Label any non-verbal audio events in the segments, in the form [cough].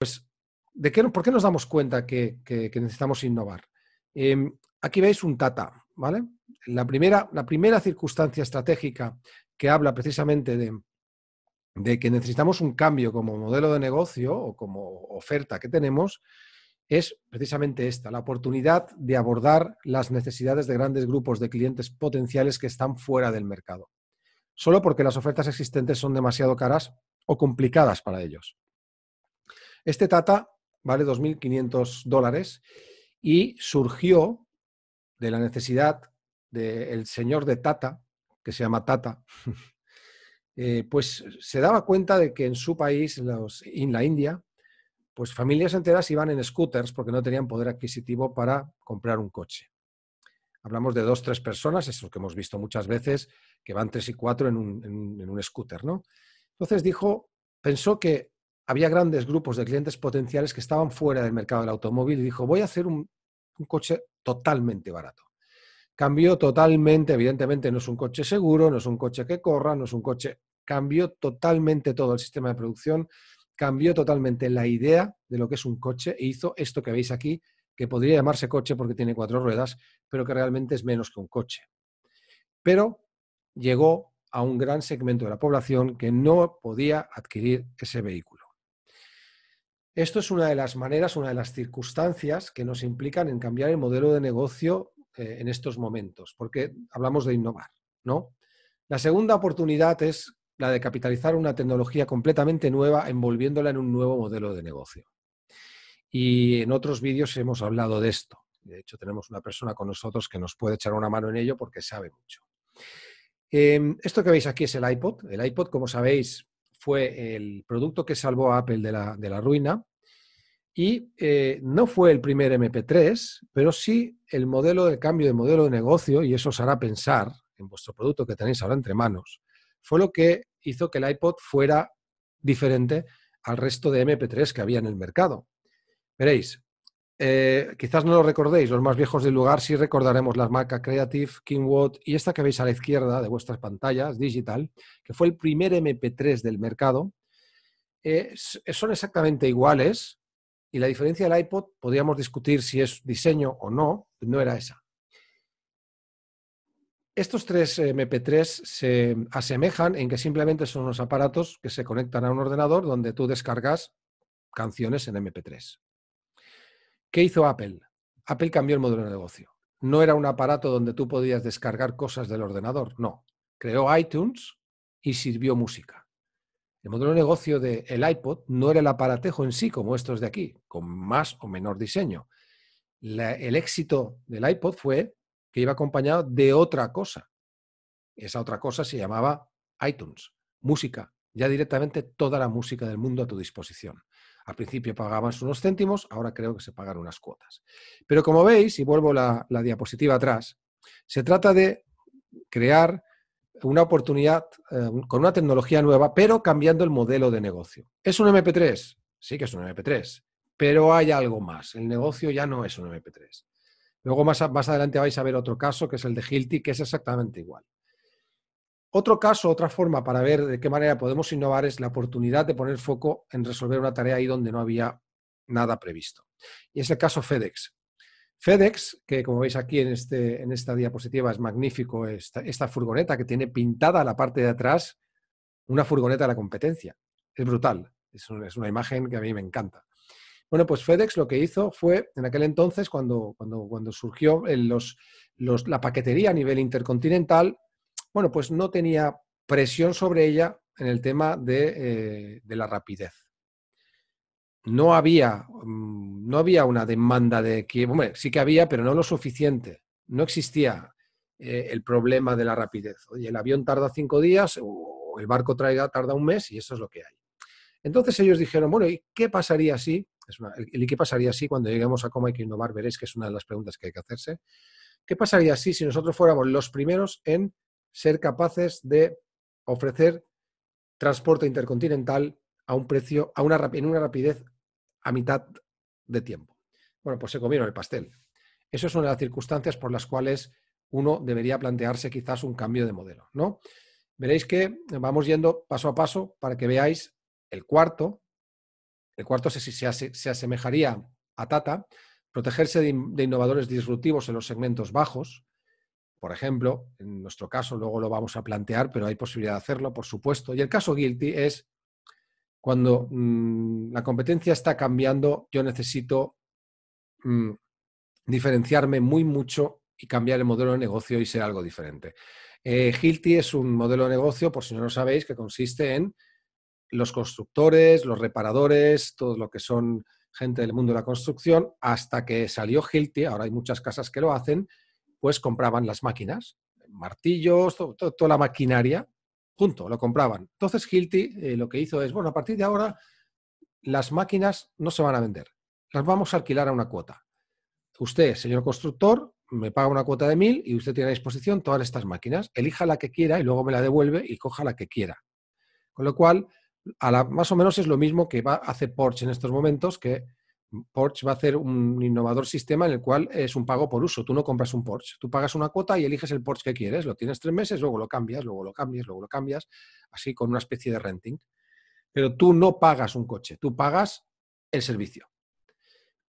Pues, ¿por qué nos damos cuenta que, necesitamos innovar? Em, aquí veis un tata, ¿vale? La primera, circunstancia estratégica que habla precisamente de que necesitamos un cambio como modelo de negocio o como oferta que tenemos es precisamente esta, la oportunidad de abordar las necesidades de grandes grupos de clientes potenciales que están fuera del mercado, solo porque las ofertas existentes son demasiado caras o complicadas para ellos. Este Tata vale 2.500 dólares y surgió de la necesidad del señor de Tata, que se llama Tata, [laughs] eh, pues se daba cuenta de que en su país, en la India, pues familias enteras iban en scooters porque no tenían poder adquisitivo para comprar un coche. Hablamos de dos, tres personas, eso que hemos visto muchas veces, que van tres y cuatro en un, en un scooter, ¿no? Entonces dijo, pensó que había grandes grupos de clientes potenciales que estaban fuera del mercado del automóvil y dijo, voy a hacer un, coche totalmente barato. Cambió totalmente, evidentemente no es un coche seguro, no es un coche que corra, no es un coche... Cambió totalmente todo el sistema de producción, cambió totalmente la idea de lo que es un coche e hizo esto que veis aquí, que podría llamarse coche porque tiene cuatro ruedas, pero que realmente es menos que un coche. Pero llegó a un gran segmento de la población que no podía adquirir ese vehículo. Esto es una de las maneras, una de las circunstancias que nos implican en cambiar el modelo de negocio eh, en estos momentos, porque hablamos de innovar, ¿no? La segunda oportunidad es la de capitalizar una tecnología completamente nueva envolviéndola en un nuevo modelo de negocio. Y en otros vídeos hemos hablado de esto. De hecho, tenemos una persona con nosotros que nos puede echar una mano en ello porque sabe mucho. Em, esto que veis aquí es el iPod. El iPod, como sabéis, fue el producto que salvó a Apple de la, ruina y eh, no fue el primer MP3, pero sí el modelo de cambio de modelo de negocio, y eso os hará pensar en vuestro producto que tenéis ahora entre manos, fue lo que hizo que el iPod fuera diferente al resto de MP3 que había en el mercado. Veréis, eh, quizás no lo recordéis, los más viejos del lugar sí recordaremos las marcas Creative, Kingwood y esta que veis a la izquierda de vuestras pantallas, Digital, que fue el primer MP3 del mercado. Eh, eh, son exactamente iguales y la diferencia del iPod podríamos discutir si es diseño o no, no era esa. Estos tres MP3 se asemejan en que simplemente son unos aparatos que se conectan a un ordenador donde tú descargas canciones en MP3. ¿Qué hizo Apple? Apple cambió el modelo de negocio. No era un aparato donde tú podías descargar cosas del ordenador, no. Creó iTunes y sirvió música. El modelo de negocio del iPod no era el aparatejo en sí como estos de aquí, con más o menor diseño. el éxito del iPod fue que iba acompañado de otra cosa. Esa otra cosa se llamaba iTunes, música, ya directamente toda la música del mundo a tu disposición. Al principio pagaban unos céntimos, ahora creo que se pagan unas cuotas. Pero como veis, y vuelvo la, diapositiva atrás, se trata de crear una oportunidad eh, con una tecnología nueva, pero cambiando el modelo de negocio. ¿Es un MP3? Sí que es un MP3, pero hay algo más. El negocio ya no es un MP3. Luego más, más adelante vais a ver otro caso, que es el de Hilti, que es exactamente igual. Otro caso, otra forma para ver de qué manera podemos innovar es la oportunidad de poner foco en resolver una tarea ahí donde no había nada previsto. Y es el caso FedEx. FedEx, que como veis aquí en, este, en esta diapositiva es magnífico, esta, furgoneta que tiene pintada la parte de atrás, una furgoneta de la competencia. Es brutal, es, una imagen que a mí me encanta. Bueno, pues FedEx lo que hizo fue, en aquel entonces, cuando, cuando, cuando surgió la paquetería a nivel intercontinental, bueno, pues no tenía presión sobre ella en el tema de, eh, la rapidez. No había, mm, no había una demanda de que, sí que había, pero no lo suficiente. No existía eh, el problema de la rapidez. Oye, el avión tarda cinco días o el barco tarda un mes y eso es lo que hay. Entonces ellos dijeron, bueno, ¿y qué pasaría si? ¿y qué pasaría si cuando lleguemos a cómo hay que innovar? Veréis que es una de las preguntas que hay que hacerse. ¿Qué pasaría si, si nosotros fuéramos los primeros en ser capaces de ofrecer transporte intercontinental a un precio, a una, en una rapidez a mitad de tiempo. Bueno, pues se comieron el pastel. Esas son las circunstancias por las cuales uno debería plantearse quizás un cambio de modelo, ¿no? Veréis que vamos yendo paso a paso para que veáis el cuarto. El cuarto se, se, se asemejaría a Tata, protegerse de innovadores disruptivos en los segmentos bajos por ejemplo, en nuestro caso, luego lo vamos a plantear, pero hay posibilidad de hacerlo, por supuesto. Y el caso guilty es cuando mm, la competencia está cambiando, yo necesito mm, diferenciarme muy mucho y cambiar el modelo de negocio y ser algo diferente. Eh, guilty es un modelo de negocio, por si no lo sabéis, que consiste en los constructores, los reparadores, todo lo que son gente del mundo de la construcción, hasta que salió Hilti, ahora hay muchas casas que lo hacen, pues compraban las máquinas, martillos, toda la maquinaria, junto, lo compraban. Entonces Hilti eh, lo que hizo es, bueno, a partir de ahora las máquinas no se van a vender, las vamos a alquilar a una cuota. Usted, señor constructor, me paga una cuota de mil y usted tiene a disposición todas estas máquinas, elija la que quiera y luego me la devuelve y coja la que quiera. Con lo cual, a más o menos es lo mismo que va, hace Porsche en estos momentos, que Porsche va a hacer un innovador sistema en el cual es un pago por uso. Tú no compras un Porsche, tú pagas una cuota y eliges el Porsche que quieres. Lo tienes tres meses, luego lo cambias, luego lo cambias, luego lo cambias, así con una especie de renting. Pero tú no pagas un coche, tú pagas el servicio.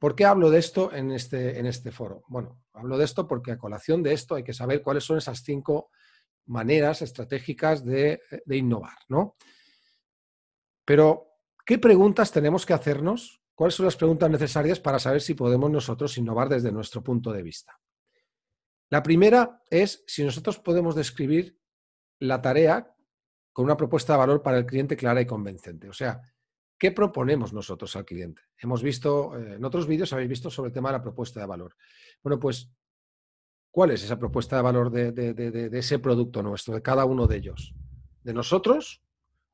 ¿Por qué hablo de esto en este, en este foro? Bueno, hablo de esto porque a colación de esto hay que saber cuáles son esas cinco maneras estratégicas de, de innovar, ¿no? Pero, ¿qué preguntas tenemos que hacernos ¿Cuáles son las preguntas necesarias para saber si podemos nosotros innovar desde nuestro punto de vista? La primera es si nosotros podemos describir la tarea con una propuesta de valor para el cliente clara y convencente. O sea, ¿qué proponemos nosotros al cliente? Hemos visto, eh, en otros vídeos habéis visto sobre el tema de la propuesta de valor. Bueno, pues, ¿cuál es esa propuesta de valor de, de ese producto nuestro, de cada uno de ellos? ¿De nosotros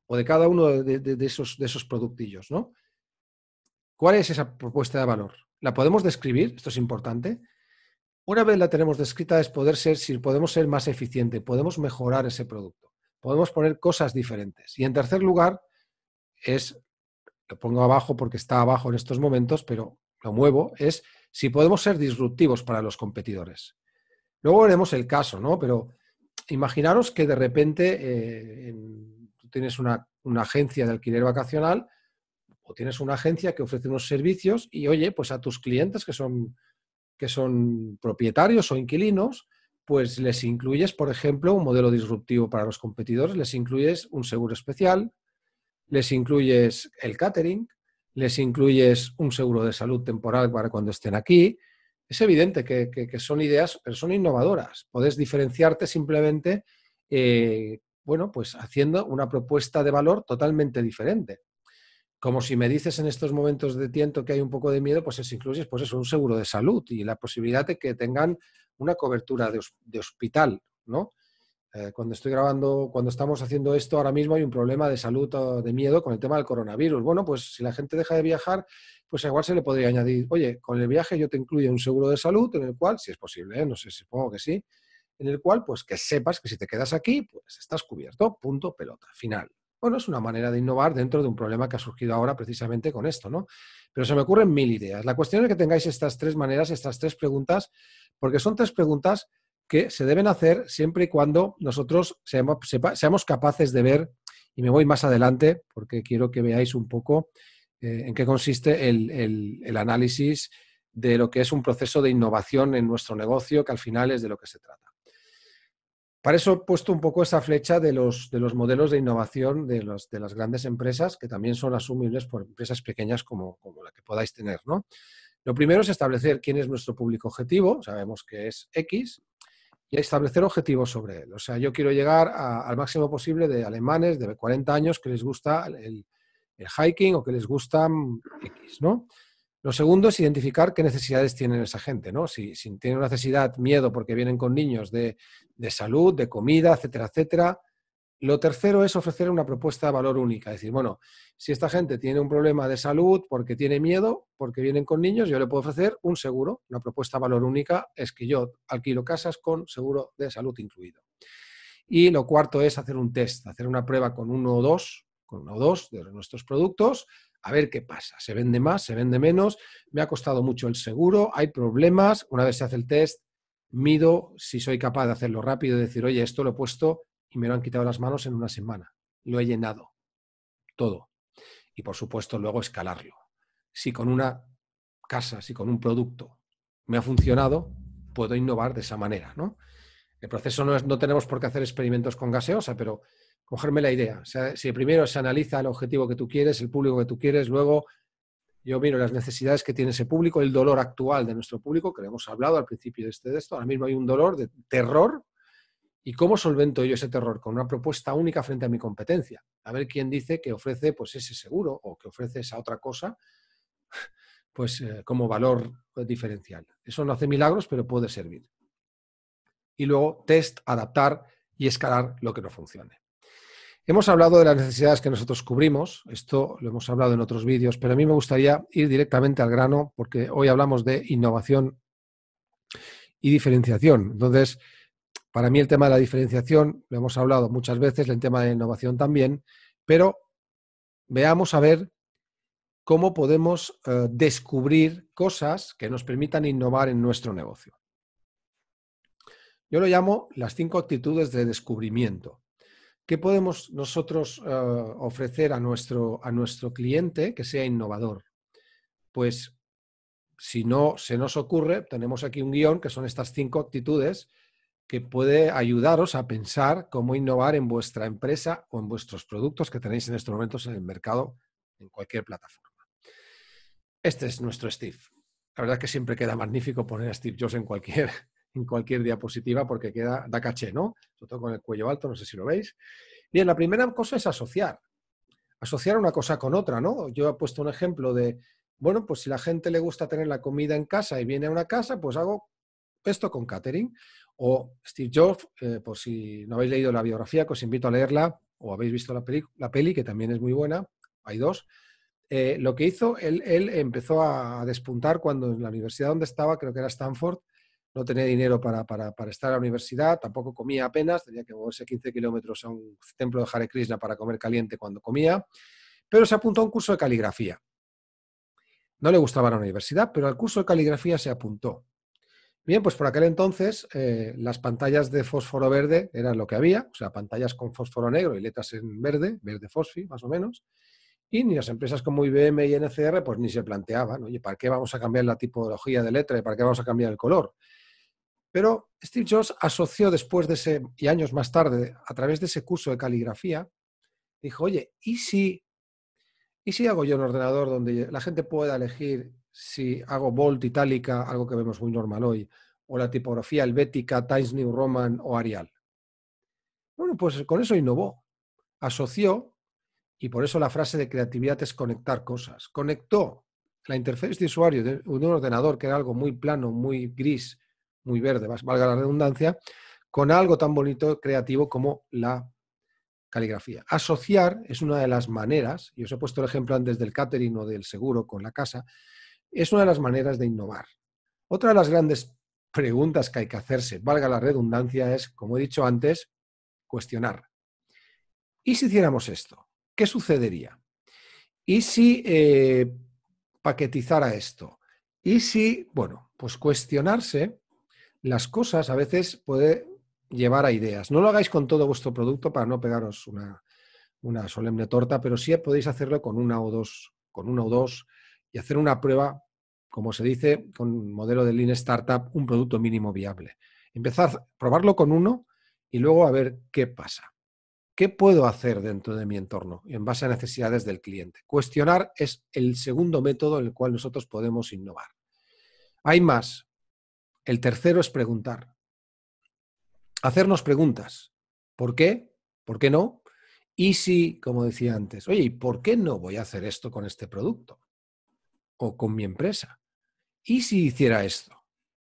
o de cada uno de, esos, de esos productillos? ¿no? ¿Cuál es esa propuesta de valor? ¿La podemos describir? Esto es importante. Una vez la tenemos descrita es poder ser, si podemos ser más eficiente, podemos mejorar ese producto, podemos poner cosas diferentes. Y en tercer lugar, es, lo pongo abajo porque está abajo en estos momentos, pero lo muevo, es si podemos ser disruptivos para los competidores. Luego veremos el caso, ¿no? Pero imaginaros que de repente eh, tú tienes una agencia de alquiler vacacional tienes una agencia que ofrece unos servicios y, oye, pues a tus clientes que son, que son propietarios o inquilinos, pues les incluyes, por ejemplo, un modelo disruptivo para los competidores, les incluyes un seguro especial, les incluyes el catering, les incluyes un seguro de salud temporal para cuando estén aquí. Es evidente que, que, son ideas, pero son innovadoras. Puedes diferenciarte simplemente, eh, bueno, pues haciendo una propuesta de valor totalmente diferente como si me dices en estos momentos de tiento que hay un poco de miedo, pues es incluyes pues eso, un seguro de salud y la posibilidad de que tengan una cobertura de, hospital, ¿no? Eh, cuando estoy grabando, cuando estamos haciendo esto ahora mismo hay un problema de salud o de miedo con el tema del coronavirus. Bueno, pues si la gente deja de viajar, pues igual se le podría añadir, oye, con el viaje yo te incluyo un seguro de salud en el cual, si es posible, ¿eh? no sé, supongo que sí, en el cual pues que sepas que si te quedas aquí, pues estás cubierto, punto, pelota, final. Bueno, es una manera de innovar dentro de un problema que ha surgido ahora precisamente con esto, ¿no? Pero se me ocurren mil ideas. La cuestión es que tengáis estas tres maneras, estas tres preguntas, porque son tres preguntas que se deben hacer siempre y cuando nosotros seamos, capaces de ver, y me voy más adelante porque quiero que veáis un poco eh, en qué consiste el análisis de lo que es un proceso de innovación en nuestro negocio, que al final es de lo que se trata. Para eso he puesto un poco esa flecha de los, de los modelos de innovación de, de, las grandes empresas, que también son asumibles por empresas pequeñas como, la que podáis tener. ¿no? Lo primero es establecer quién es nuestro público objetivo, sabemos que es X, y establecer objetivos sobre él. O sea, yo quiero llegar al máximo posible de alemanes de 40 años que les gusta el, el hiking o que les gusta mm, X, ¿no? Lo segundo es identificar qué necesidades tienen esa gente, ¿no? Si, tiene una necesidad, miedo, porque vienen con niños de, de, salud, de comida, etcétera, etcétera. Lo tercero es ofrecer una propuesta de valor única. Es decir, bueno, si esta gente tiene un problema de salud porque tiene miedo, porque vienen con niños, yo le puedo ofrecer un seguro. Una propuesta de valor única es que yo alquilo casas con seguro de salud incluido. Y lo cuarto es hacer un test, hacer una prueba con uno o dos, con uno o dos de nuestros productos a ver qué pasa. ¿Se vende más? ¿Se vende menos? ¿Me ha costado mucho el seguro? ¿Hay problemas? Una vez se hace el test, mido si soy capaz de hacerlo rápido y decir, oye, esto lo he puesto y me lo han quitado las manos en una semana. Lo he llenado. Todo. Y por supuesto, luego escalarlo. Si con una casa, si con un producto me ha funcionado, puedo innovar de esa manera, ¿no? El proceso no, es, no tenemos por qué hacer experimentos con gaseosa, pero cogerme la idea. O sea, si primero se analiza el objetivo que tú quieres, el público que tú quieres, luego yo miro las necesidades que tiene ese público, el dolor actual de nuestro público, que hemos hablado al principio de, este, de esto. Ahora mismo hay un dolor de terror. ¿Y cómo solvento yo ese terror? Con una propuesta única frente a mi competencia. A ver quién dice que ofrece pues, ese seguro o que ofrece esa otra cosa pues, eh, como valor diferencial. Eso no hace milagros, pero puede servir y luego test, adaptar y escalar lo que no funcione. Hemos hablado de las necesidades que nosotros cubrimos, esto lo hemos hablado en otros vídeos, pero a mí me gustaría ir directamente al grano porque hoy hablamos de innovación y diferenciación. Entonces, para mí el tema de la diferenciación, lo hemos hablado muchas veces, el tema de innovación también, pero veamos a ver cómo podemos eh, descubrir cosas que nos permitan innovar en nuestro negocio. Yo lo llamo las cinco actitudes de descubrimiento. ¿Qué podemos nosotros eh, ofrecer a nuestro, a nuestro cliente que sea innovador? Pues si no se nos ocurre, tenemos aquí un guión que son estas cinco actitudes que puede ayudaros a pensar cómo innovar en vuestra empresa o en vuestros productos que tenéis en estos momentos en el mercado, en cualquier plataforma. Este es nuestro Steve. La verdad es que siempre queda magnífico poner a Steve Jobs en cualquier, en cualquier diapositiva porque queda, da caché, ¿no? Sobre todo con el cuello alto, no sé si lo veis. Bien, la primera cosa es asociar. Asociar una cosa con otra, ¿no? Yo he puesto un ejemplo de, bueno, pues si la gente le gusta tener la comida en casa y viene a una casa, pues hago esto con catering. O Steve Jobs, eh, por si no habéis leído la biografía, que os invito a leerla, o habéis visto la peli, la peli que también es muy buena, hay dos. Eh, lo que hizo, él, él, empezó a despuntar cuando en la universidad donde estaba, creo que era Stanford, no tenía dinero para, estar a la universidad, tampoco comía apenas, tenía que moverse 15 kilómetros a un templo de Hare Krishna para comer caliente cuando comía, pero se apuntó a un curso de caligrafía. No le gustaba la universidad, pero al curso de caligrafía se apuntó. Bien, pues por aquel entonces eh, las pantallas de fósforo verde eran lo que había, o sea, pantallas con fósforo negro y letras en verde, verde fósforo más o menos, y ni las empresas como IBM y NCR pues ni se planteaban, oye, ¿para qué vamos a cambiar la tipología de letra y para qué vamos a cambiar el color? Pero Steve Jobs asoció después de ese, y años más tarde, a través de ese curso de caligrafía, dijo, oye, ¿y si, ¿y si hago yo un ordenador donde la gente pueda elegir si hago bold, itálica, algo que vemos muy normal hoy, o la tipografía helvética, Times New Roman o Arial? Bueno, pues con eso innovó, asoció, y por eso la frase de creatividad es conectar cosas, conectó la interfaz de usuario de un ordenador que era algo muy plano, muy gris, muy verde, valga la redundancia, con algo tan bonito, creativo como la caligrafía. Asociar es una de las maneras, y os he puesto el ejemplo antes del catering o del seguro con la casa, es una de las maneras de innovar. Otra de las grandes preguntas que hay que hacerse, valga la redundancia, es, como he dicho antes, cuestionar. ¿Y si hiciéramos esto? ¿Qué sucedería? ¿Y si eh, paquetizara esto? ¿Y si, bueno, pues cuestionarse las cosas a veces puede llevar a ideas. No lo hagáis con todo vuestro producto para no pegaros una, solemne torta, pero sí podéis hacerlo con una o dos, con una o dos y hacer una prueba, como se dice, con modelo de Lean Startup, un producto mínimo viable. Empezar, probarlo con uno y luego a ver qué pasa. ¿Qué puedo hacer dentro de mi entorno en base a necesidades del cliente? Cuestionar es el segundo método en el cual nosotros podemos innovar. Hay más, el tercero es preguntar. Hacernos preguntas. ¿Por qué? ¿Por qué no? Y si, como decía antes, oye, por qué no voy a hacer esto con este producto? O con mi empresa. ¿Y si hiciera esto?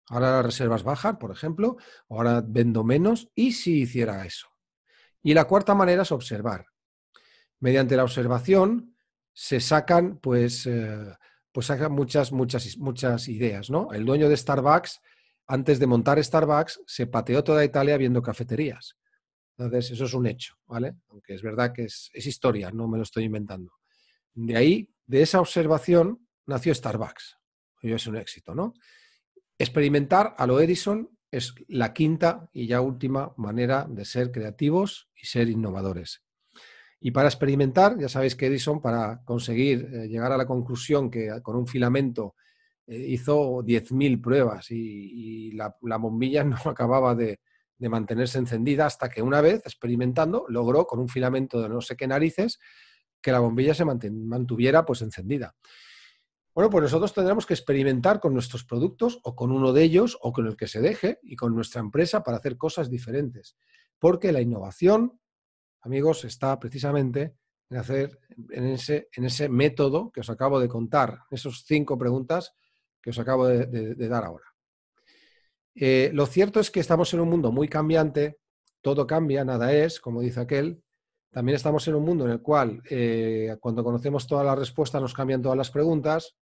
Ahora las reservas bajan, por ejemplo, ahora vendo menos. ¿Y si hiciera eso? Y la cuarta manera es observar. Mediante la observación se sacan, pues, eh, pues sacan muchas, muchas, muchas ideas, ¿no? El dueño de Starbucks antes de montar Starbucks, se pateó toda Italia viendo cafeterías. Entonces, eso es un hecho, ¿vale? Aunque es verdad que es, historia, no me lo estoy inventando. De ahí, de esa observación, nació Starbucks. Yo es un éxito, ¿no? Experimentar a lo Edison es la quinta y ya última manera de ser creativos y ser innovadores. Y para experimentar, ya sabéis que Edison, para conseguir eh, llegar a la conclusión que con un filamento eh, hizo 10.000 pruebas y, la, bombilla [laughs] no acababa de, mantenerse encendida hasta que una vez, experimentando, logró con un filamento de no sé qué narices que la bombilla se mantuviera pues encendida. Bueno, pues nosotros tendremos que experimentar con nuestros productos o con uno de ellos o con el que se deje y con nuestra empresa para hacer cosas diferentes. Porque la innovación, amigos, está precisamente en hacer en ese, en ese método que os acabo de contar, esas cinco preguntas que os acabo de, dar ahora. Eh, lo cierto es que estamos en un mundo muy cambiante, todo cambia, nada es, como dice aquel. También estamos en un mundo en el cual, eh, cuando conocemos todas las respuestas, nos cambian todas las preguntas.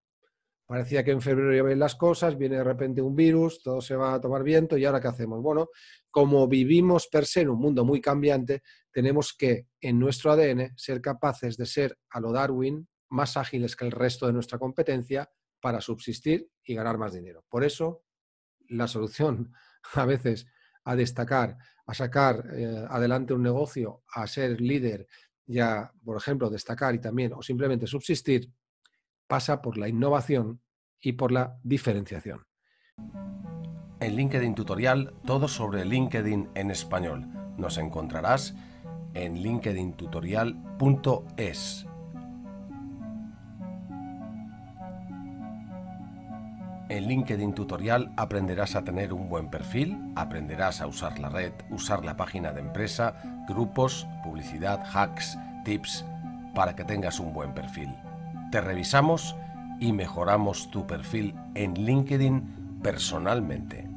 Parecía que en febrero veis las cosas, viene de repente un virus, todo se va a tomar viento y ahora ¿qué hacemos? Bueno, como vivimos per se en un mundo muy cambiante, tenemos que en nuestro ADN ser capaces de ser a lo Darwin más ágiles que el resto de nuestra competencia, para subsistir y ganar más dinero. Por eso, la solución [laughs] a veces a destacar, a sacar eh, adelante un negocio, a ser líder ya por ejemplo, destacar y también o simplemente subsistir, pasa por la innovación y por la diferenciación. En LinkedIn Tutorial, todo sobre LinkedIn en español. Nos encontrarás en linkedintutorial.es. En LinkedIn Tutorial aprenderás a tener un buen perfil, aprenderás a usar la red, usar la página de empresa, grupos, publicidad, hacks, tips, para que tengas un buen perfil. Te revisamos y mejoramos tu perfil en LinkedIn personalmente.